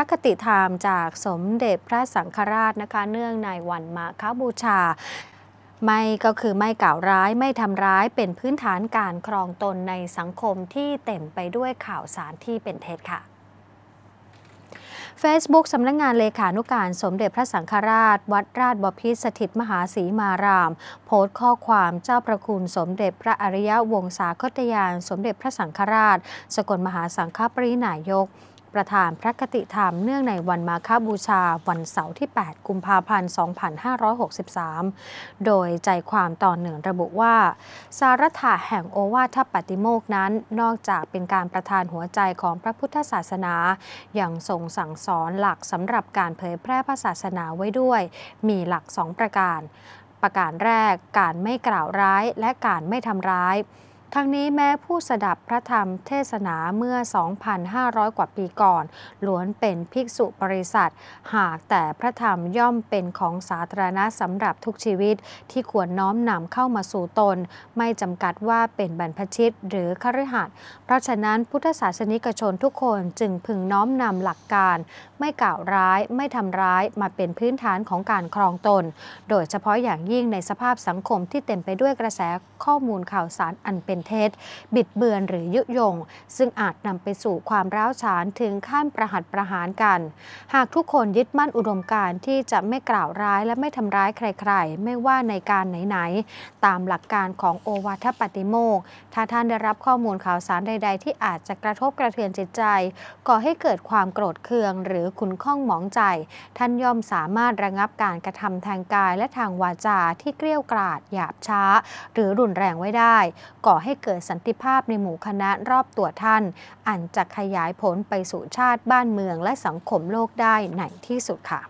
ระคติธรรมจากสมเด็จพระสังฆราชนะคะเนื่องในวันมาคบูชา ไม่ก็คือไม่กล่าวร้ายไม่ทำร้ายเป็นพื้นฐานการครองตนในสังคมที่เต็มไปด้วยข่าวสารที่เป็นเท็จค่ะ Facebook สำนักงงานเลขานุการสมเด็จพระสังฆราช วัดราชบพิษสถิตมหาศีมาราม โพสต์ข้อความเจ้าพระคุณสมเด็จพระอริยวงศาคตยาน สมเด็จพระสังฆราช สกลมหาสังฆปรินายกประธานพระคติธรรมเนื่องในวันมาฆบูชาวันเสาร์ที่ 8 กุมภาพันธ์ 2563 โดยใจความตอนหนึ่งระบุว่า สารถาแห่งโอวาทปฏิโมกนั้นนอกจากเป็นการประทานหัวใจของพระพุทธศาสนา อย่างทรงสั่งสอนหลักสำหรับการเผยแพร่พระศาสนาไว้ด้วย มีหลักสองประการ ประการแรกการไม่กล่าวร้ายและการไม่ทำร้ายทั้งนี้แม้ผู้สดับพระธรรมเทศนาเมื่อ 2,500 กว่าปีก่อนล้วนเป็นภิกษุบริษัท หากแต่พระธรรมย่อมเป็นของสาธารณะสำหรับทุกชีวิต ที่ควรน้อมนำเข้ามาสู่ตน ไม่จำกัดว่าเป็นบรรพชิตหรือคฤหัสถ์เพราะฉะนั้นพุทธศาสนิกชนทุกคนจึงพึงน้อมนำหลักการ ไม่กล่าวร้ายไม่ทำร้ายมาเป็นพื้นฐานของการครองตน โดยเฉพาะอย่างยิ่งในสภาพสังคมที่เต็มไปด้วยกระแสข้อมูลข่าวสารอันเป็น็นเท็จบิดเบือนหรือยุยง ซึ่งอาจนำไปสู่ความร้าวฉานถึงขั้นประหัตประหารกัน หากทุกคนยึดมั่นอุดมการที่จะไม่กล่าวร้ายและไม่ทำร้ายใครๆ ไม่ว่าในการไหนๆตามหลักการของโอวาทปฏิโมกถ้าท่านได้รับข้อมูลข่าวสารใดๆ ที่อาจจะกระทบกระเทือนจิตใจ ก่อให้เกิดความโกรธเคือง หรือขุนข้องหมองใจ ท่านย่อมสามารถระงับการกระทำทางกายและทางวาจาที่เกลี้ยกล่อมหยาบช้า หรือรุนแรงไว้ได้ก่อให้ให้เกิดสันติภาพในหมู่คณะรอบตัวท่าน อันจะขยายผลไปสู่ชาติบ้านเมืองและสังคมโลกได้ในที่สุดค่ะ